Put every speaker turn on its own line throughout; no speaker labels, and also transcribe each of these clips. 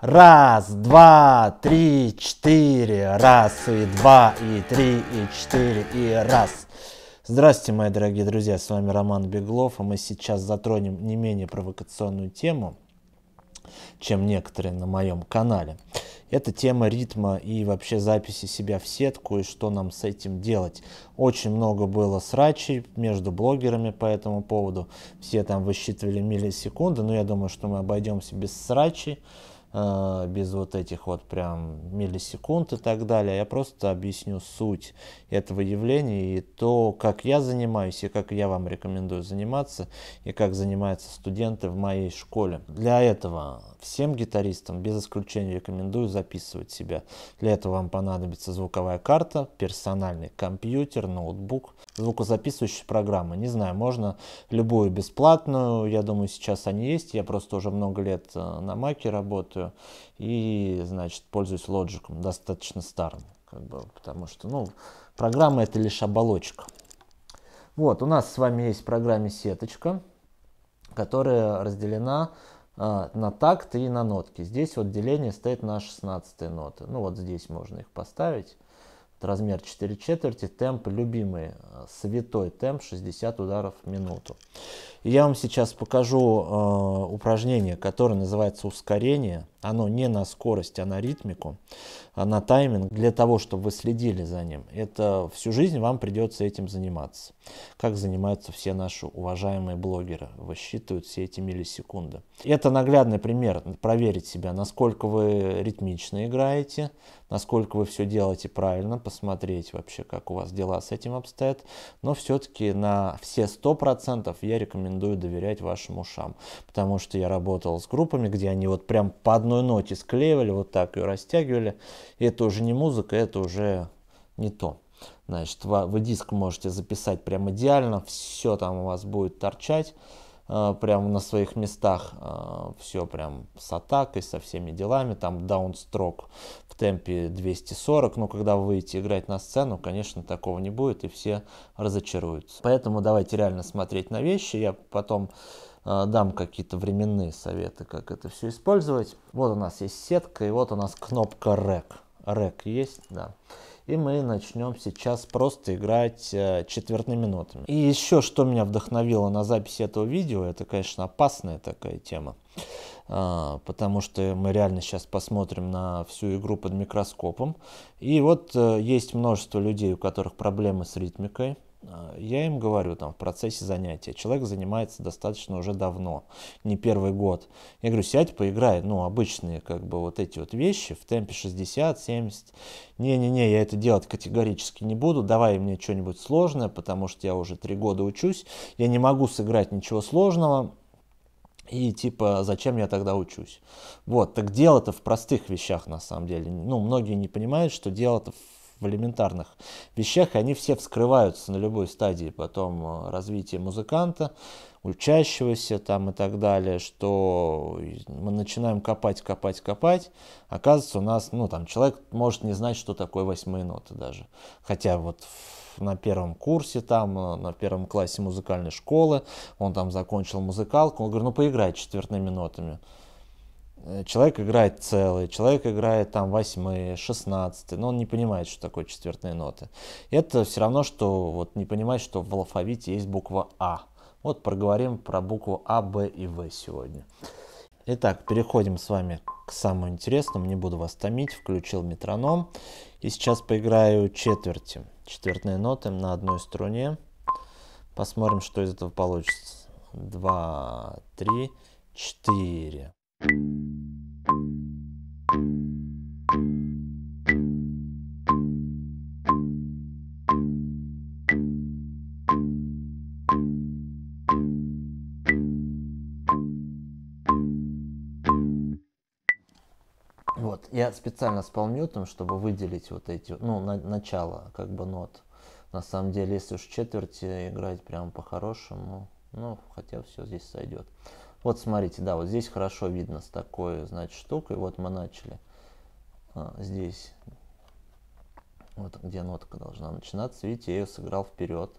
Раз, два, три, четыре. Раз, и два, и три, и четыре, и раз. Здравствуйте, мои дорогие друзья, с вами Роман Беглов, и а мы сейчас затронем не менее провокационную тему, чем некоторые на моем канале. Это тема ритма и вообще записи себя в сетку и что нам с этим делать. Очень много было срачей между блогерами по этому поводу. Все там высчитывали миллисекунды, но я думаю, что мы обойдемся без срачей. Э, без вот этих вот прям миллисекунд и так далее. Я просто объясню суть этого явления и то, как я занимаюсь, и как я вам рекомендую заниматься, и как занимаются студенты в моей школе. Для этого всем гитаристам без исключения рекомендую записывать себя. Для этого вам понадобится звуковая карта, персональный компьютер, ноутбук, звукозаписывающей программы. Не знаю, можно любую бесплатную, я думаю, сейчас они есть. Я просто уже много лет э, на Маке работаю и, значит, пользуюсь лоджиком, достаточно старым, как бы, потому что, ну, программа это лишь оболочка. Вот, у нас с вами есть в программе сеточка, которая разделена э, на такт и на нотки. Здесь вот деление стоит на 16 ноты. Ну вот здесь можно их поставить размер 4 четверти, темп любимый, э, святой темп 60 ударов в минуту. И я вам сейчас покажу э, упражнение, которое называется ускорение. Оно не на скорость, а на ритмику, а на тайминг, для того, чтобы вы следили за ним. Это всю жизнь вам придется этим заниматься. Как занимаются все наши уважаемые блогеры, высчитывают все эти миллисекунды. Это наглядный пример, проверить себя, насколько вы ритмично играете, насколько вы все делаете правильно, посмотреть вообще, как у вас дела с этим обстоят. Но все-таки на все 100% я рекомендую доверять вашим ушам, потому что я работал с группами, где они вот прям по одной одной ноте склеивали, вот так ее растягивали. И это уже не музыка, это уже не то. Значит, вы диск можете записать прям идеально, все там у вас будет торчать а, прямо на своих местах а, все прям с атакой, со всеми делами, там даунстрок в темпе 240, но когда вы выйдете играть на сцену, конечно, такого не будет и все разочаруются. Поэтому давайте реально смотреть на вещи, я потом Э, дам какие-то временные советы, как это все использовать. Вот у нас есть сетка, и вот у нас кнопка REC. REC есть, да. И мы начнем сейчас просто играть э, четвертными нотами. И еще, что меня вдохновило на запись этого видео, это, конечно, опасная такая тема. А, потому что мы реально сейчас посмотрим на всю игру под микроскопом. И вот э, есть множество людей, у которых проблемы с ритмикой. А, я им говорю там в процессе занятия, человек занимается достаточно уже давно, не первый год. Я говорю, сядь, поиграй, ну, обычные как бы вот эти вот вещи в темпе 60, 70. Не-не-не, я это делать категорически не буду, давай мне что-нибудь сложное, потому что я уже три года учусь, я не могу сыграть ничего сложного, и типа, зачем я тогда учусь? Вот, так дело-то в простых вещах на самом деле. Ну, многие не понимают, что дело-то в в элементарных вещах, и они все вскрываются на любой стадии потом э, развития музыканта, учащегося там и так далее, что мы начинаем копать, копать, копать. Оказывается, у нас, ну, там, человек может не знать, что такое восьмые ноты даже. Хотя вот на первом курсе, там, э, на первом классе музыкальной школы, он там закончил музыкалку, он говорит, ну, поиграй четвертными нотами. Э, человек играет целый, человек играет там восьмые, шестнадцатые, но он не понимает, что такое четвертные ноты. Это все равно, что вот не понимает, что в алфавите есть буква А. Вот проговорим про букву А, Б и В сегодня. Итак, переходим с вами к самому интересному, не буду вас томить, включил метроном. И сейчас поиграю четверти, четвертные ноты на одной струне. Посмотрим, что из этого получится. Два, три, четыре. Вот, я специально спал мютом, чтобы выделить вот эти, ну, на, начало, как бы, нот. На самом деле, если уж четверти э, играть прям по-хорошему, ну, хотя все здесь сойдет. Вот смотрите, да, вот здесь хорошо видно с такой, значит, штукой. Вот мы начали а, здесь, вот где нотка должна начинаться. Видите, я ее сыграл вперед.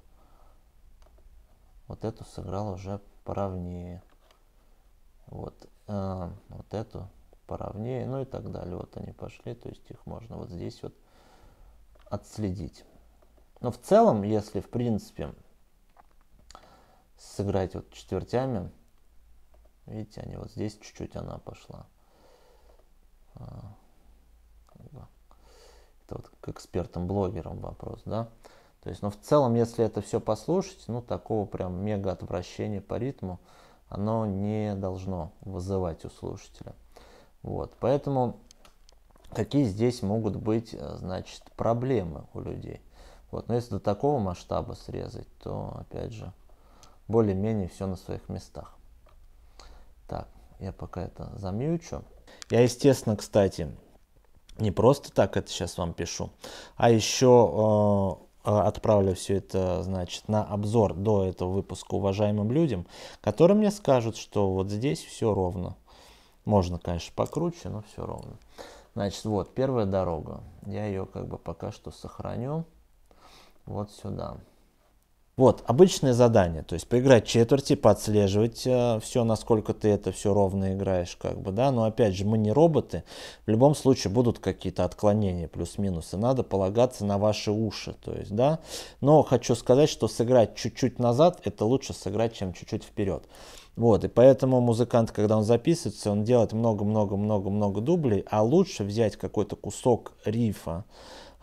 Вот эту сыграл уже поровнее. Вот, а, вот эту поровнее, ну и так далее. Вот они пошли, то есть их можно вот здесь вот отследить. Но в целом, если в принципе сыграть вот четвертями, Видите, они вот здесь чуть-чуть она пошла. А, это вот к экспертам-блогерам вопрос, да? То есть, но ну, в целом, если это все послушать, ну, такого прям мега отвращения по ритму, оно не должно вызывать у слушателя. Вот, поэтому какие здесь могут быть, э, значит, проблемы у людей? Вот, но если до такого масштаба срезать, то, опять же, более-менее все на своих местах. Я пока это замьючу. Я, естественно, кстати, не просто так это сейчас вам пишу, а еще э, а, отправлю все это, значит, на обзор до этого выпуска уважаемым людям, которые мне скажут, что вот здесь все ровно. Можно, конечно, покруче, но все ровно. Значит, вот первая дорога. Я ее как бы пока что сохраню вот сюда. Вот, обычное задание, то есть поиграть четверти, типа подслеживать э, все, насколько ты это все ровно играешь, как бы, да, но опять же, мы не роботы, в любом случае будут какие-то отклонения плюс-минус, и надо полагаться на ваши уши, то есть, да, но хочу сказать, что сыграть чуть-чуть назад, это лучше сыграть, чем чуть-чуть вперед. Вот, и поэтому музыкант, когда он записывается, он делает много-много-много-много дублей, а лучше взять какой-то кусок рифа,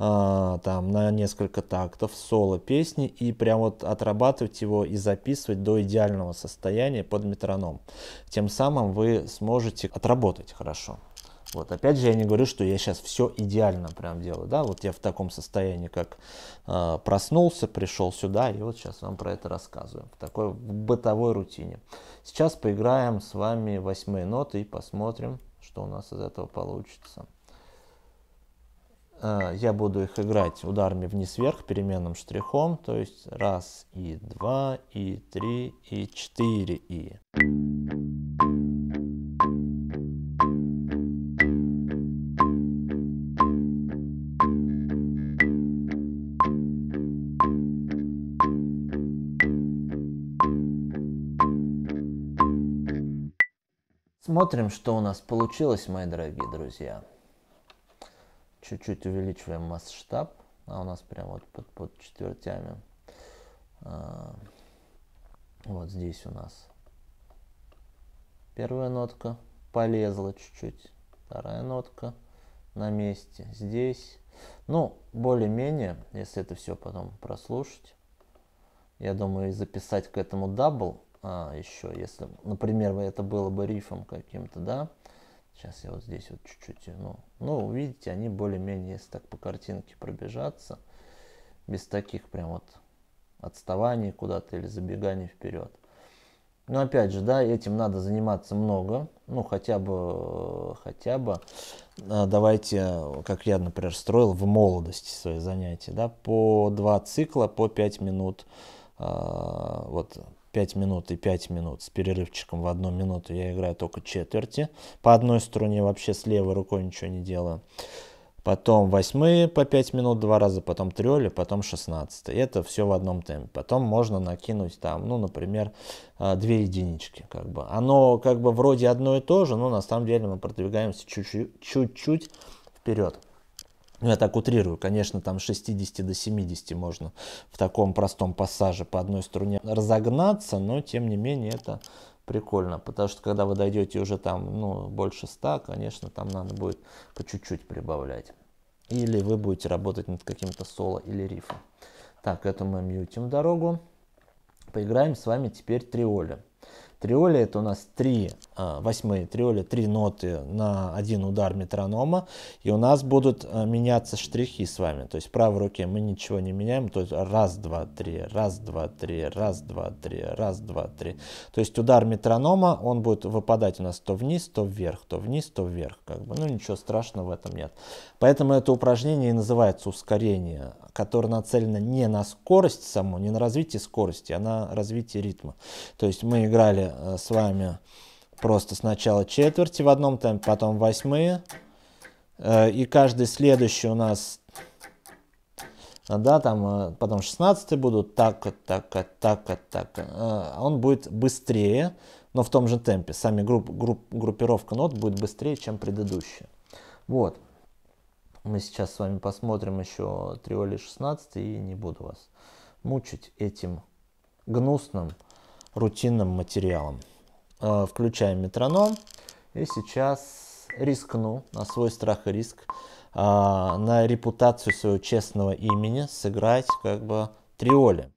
а, там на несколько тактов соло песни и прям вот отрабатывать его и записывать до идеального состояния под метроном. Тем самым вы сможете отработать хорошо. Вот, опять же, я не говорю, что я сейчас все идеально прям делаю, да, вот я в таком состоянии, как э, проснулся, пришел сюда, и вот сейчас вам про это рассказываю, в такой бытовой рутине. Сейчас поиграем с вами восьмые ноты и посмотрим, что у нас из этого получится. Э, я буду их играть ударами вниз вверх переменным штрихом, то есть раз и два и три и четыре и. Смотрим, что у нас получилось, мои дорогие друзья чуть-чуть увеличиваем масштаб, а у нас прямо вот под, под четвертями. А, вот здесь у нас первая нотка полезла чуть-чуть, вторая нотка на месте, здесь. Ну, более-менее, если это все потом прослушать, я думаю, и записать к этому дабл а, еще, если, например, это было бы рифом каким-то, да, Сейчас я вот здесь вот чуть-чуть, ну, ну, видите, они более-менее, если так по картинке пробежаться, без таких прям вот отставаний куда-то или забеганий вперед. Но опять же, да, этим надо заниматься много, ну, хотя бы, хотя бы, а, давайте, как я, например, строил в молодости свои занятия, да, по два цикла, по пять минут, а, вот, 5 минут и 5 минут с перерывчиком в одну минуту я играю только четверти. По одной струне вообще с левой рукой ничего не делаю. Потом восьмые по 5 минут два раза, потом трёли, а потом 16. Это все в одном темпе. Потом можно накинуть там, ну, например, а, две единички. Как бы. Оно как бы вроде одно и то же, но на самом деле мы продвигаемся чуть-чуть вперед ну, я так утрирую, конечно, там 60 до 70 можно в таком простом пассаже по одной струне разогнаться, но, тем не менее, это прикольно, потому что, когда вы дойдете уже там, ну, больше 100, конечно, там надо будет по чуть-чуть прибавлять. Или вы будете работать над каким-то соло или рифом. Так, это мы мьютим дорогу. Поиграем с вами теперь триоли. Триоли это у нас три а, восьмые триоли, три ноты на один удар метронома, и у нас будут а, меняться штрихи с вами. То есть в правой руке мы ничего не меняем, то есть раз, два, три, раз, два, три, раз, два, три, раз, два, три. То есть удар метронома, он будет выпадать у нас то вниз, то вверх, то вниз, то вверх. Как бы. Ну ничего страшного в этом нет. Поэтому это упражнение и называется ускорение, которое нацелено не на скорость саму, не на развитие скорости, а на развитие ритма. То есть мы играли а, с вами... Просто сначала четверти в одном темпе, потом восьмые. Э, и каждый следующий у нас, э, да, там э, потом шестнадцатые будут, так, так, так, так. Он будет быстрее, но в том же темпе. Сами групп, групп, группировка нот будет быстрее, чем предыдущая. Вот. Мы сейчас с вами посмотрим еще триоли 16 и не буду вас мучить этим гнусным рутинным материалом. Э, включаем метроном. И сейчас рискну на свой страх и риск, э, на репутацию своего честного имени сыграть как бы триоли.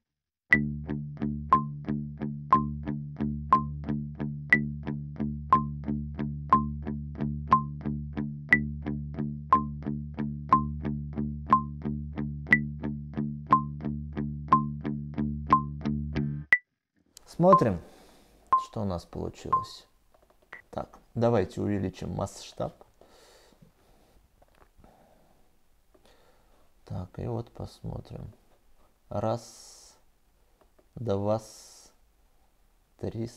Смотрим. Что у нас получилось? Так, давайте увеличим масштаб. Так, и вот посмотрим. Раз, два, три,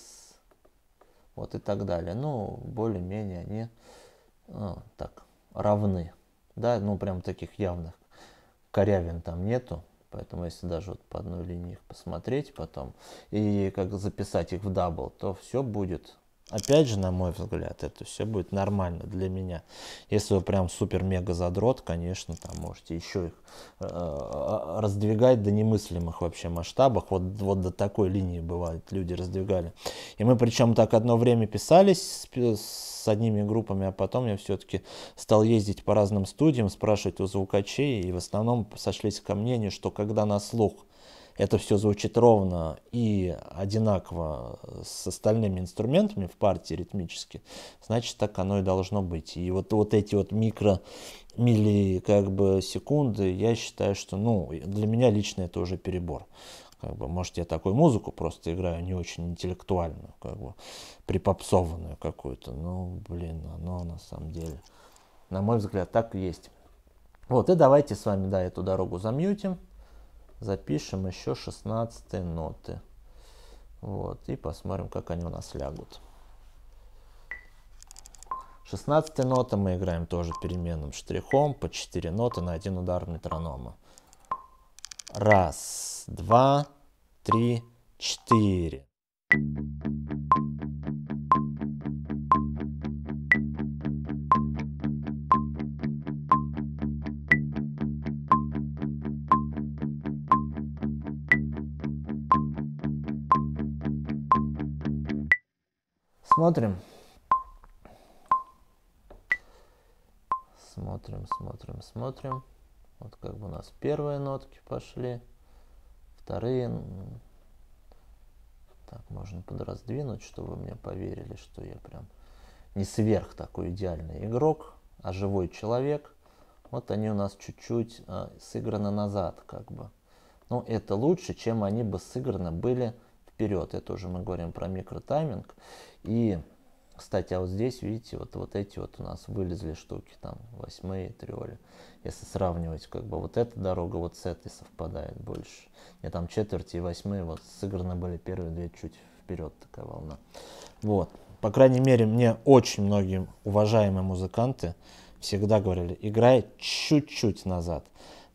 вот и так далее. Ну, более-менее они ну, так равны. Да, ну прям таких явных корявин там нету. Поэтому если даже вот по одной линии их посмотреть потом и как записать их в дабл, то все будет Опять же, на мой взгляд, это все будет нормально для меня. Если вы прям супер-мега задрот, конечно, там можете еще их э, э, э, раздвигать до немыслимых вообще масштабах. Вот, вот до такой линии бывает, люди раздвигали. И мы причем так одно время писались с, с одними группами, а потом я все-таки стал ездить по разным студиям, спрашивать у звукачей, и в основном сошлись ко мнению, что когда на слух – это все звучит ровно и одинаково с остальными инструментами в партии ритмически, значит так оно и должно быть. И вот, вот эти вот микро милли как бы секунды, я считаю, что ну, для меня лично это уже перебор. Как бы, может, я такую музыку просто играю не очень интеллектуальную, как бы припопсованную какую-то. Ну, блин, оно на самом деле, на мой взгляд, так и есть. Вот, и давайте с вами, да, эту дорогу замьютим запишем еще 16 ноты. Вот, и посмотрим, как они у нас лягут. 16 нота мы играем тоже переменным штрихом по 4 ноты на один удар метронома. Раз, два, три, четыре. смотрим. Смотрим, смотрим, смотрим. Вот как бы у нас первые нотки пошли, вторые. Так, можно подраздвинуть, чтобы вы мне поверили, что я прям не сверх такой идеальный игрок, а живой человек. Вот они у нас чуть-чуть э, сыграны назад, как бы. Но ну, это лучше, чем они бы сыграны были вперед. Это уже мы говорим про микротайминг. И, кстати, а вот здесь, видите, вот, вот эти вот у нас вылезли штуки, там, восьмые, триоли. Если сравнивать, как бы, вот эта дорога вот с этой совпадает больше. Я там четверти и восьмые, вот сыграны были первые две чуть вперед, такая волна. Вот. По крайней мере, мне очень многие уважаемые музыканты всегда говорили, играй чуть-чуть назад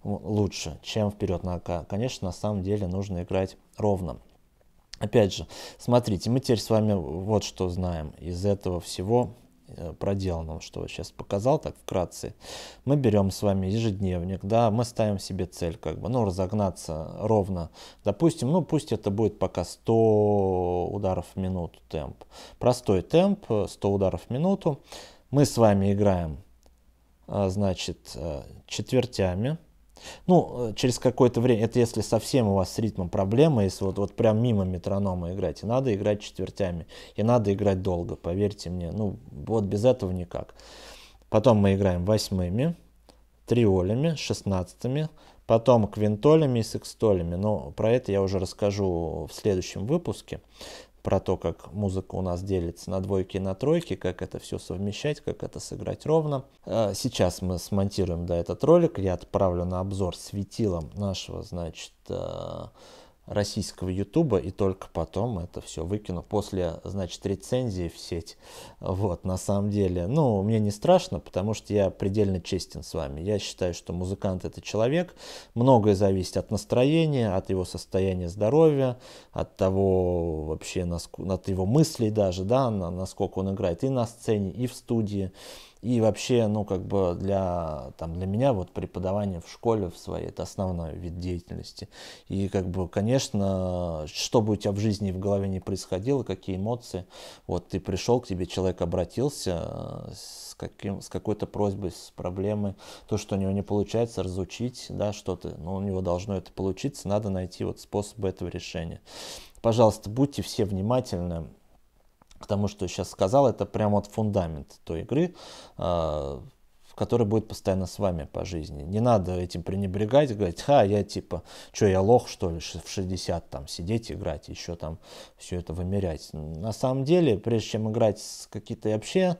лучше, чем вперед. Но, конечно, на самом деле нужно играть ровно. Опять же, смотрите, мы теперь с вами вот что знаем из этого всего э, проделанного, что я сейчас показал, так вкратце. Мы берем с вами ежедневник, да, мы ставим себе цель, как бы, ну, разогнаться ровно. Допустим, ну, пусть это будет пока 100 ударов в минуту темп. Простой темп, 100 э, ударов в минуту. Мы с вами играем, э, значит, четвертями. Ну, э, через какое-то время, это если совсем у вас с ритмом проблема, если вот, вот прям мимо метронома играть, и надо играть четвертями, и надо играть долго, поверьте мне, ну, вот без этого никак. Потом мы играем восьмыми, триолями, шестнадцатыми, потом квинтолями и секстолями, но про это я уже расскажу в следующем выпуске про то, как музыка у нас делится на двойки и на тройки, как это все совмещать, как это сыграть ровно. А, сейчас мы смонтируем да, этот ролик, я отправлю на обзор светилом нашего, значит, а, российского ютуба и только потом это все выкину после, значит, рецензии в сеть. Вот, на самом деле, ну, мне не страшно, потому что я предельно честен с вами. Я считаю, что музыкант это человек, многое зависит от настроения, от его состояния здоровья, от того вообще, от его мыслей даже, да, на насколько он играет и на сцене, и в студии. И вообще, ну, как бы для, там, для меня вот преподавание в школе в своей, это основной вид деятельности. И, как бы, конечно, что бы у тебя в жизни и в голове не происходило, какие эмоции, вот ты пришел, к тебе человек обратился э, с, каким, с какой-то просьбой, с проблемой, то, что у него не получается, разучить, да, что-то, но ну, у него должно это получиться, надо найти вот способы этого решения. Пожалуйста, будьте все внимательны, к тому, что я сейчас сказал, это прям вот фундамент той игры. А, который будет постоянно с вами по жизни. Не надо этим пренебрегать, говорить, ха, я типа, что, я лох, что ли, в 60 там сидеть, играть, еще там все это вымерять. На самом деле, прежде чем играть с какие-то вообще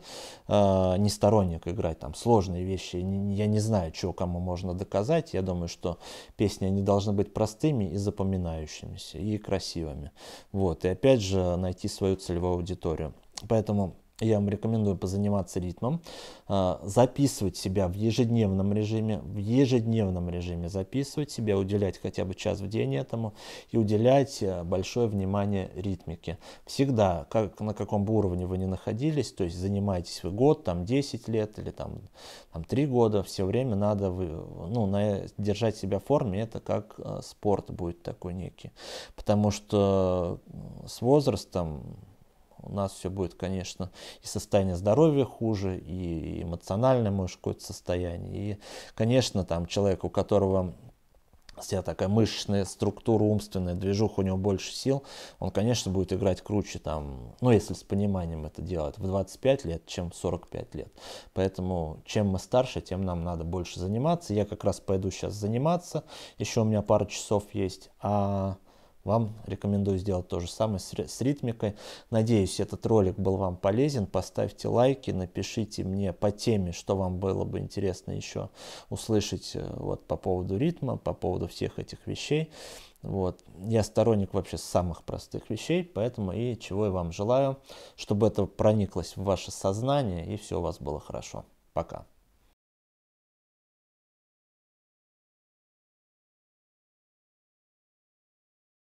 э, не сторонник играть, там сложные вещи, я не знаю, чего кому можно доказать, я думаю, что песни, они должны быть простыми и запоминающимися, и красивыми. Вот, и опять же, найти свою целевую аудиторию. Поэтому я вам рекомендую позаниматься ритмом, а, записывать себя в ежедневном режиме, в ежедневном режиме записывать себя, уделять хотя бы час в день этому и уделять э, большое внимание ритмике. Всегда, как, на каком бы уровне вы ни находились, то есть занимаетесь вы год, там 10 лет или там, там 3 года, все время надо вы, ну, на, держать себя в форме, это как э, спорт будет такой некий. Потому что с возрастом у нас все будет, конечно, и состояние здоровья хуже, и эмоциональное, может, какое-то состояние. И, конечно, там человек, у которого вся такая мышечная структура умственная, движух у него больше сил, он, конечно, будет играть круче, там, ну, если с пониманием это делать, в 25 лет, чем в 45 лет. Поэтому чем мы старше, тем нам надо больше заниматься. Я как раз пойду сейчас заниматься, еще у меня пара часов есть, а вам рекомендую сделать то же самое с, с ритмикой. Надеюсь, этот ролик был вам полезен. Поставьте лайки, напишите мне по теме, что вам было бы интересно еще услышать э, вот, по поводу ритма, по поводу всех этих вещей. Вот. Я сторонник вообще самых простых вещей, поэтому и чего я вам желаю, чтобы это прониклось в ваше сознание и все у вас было хорошо. Пока.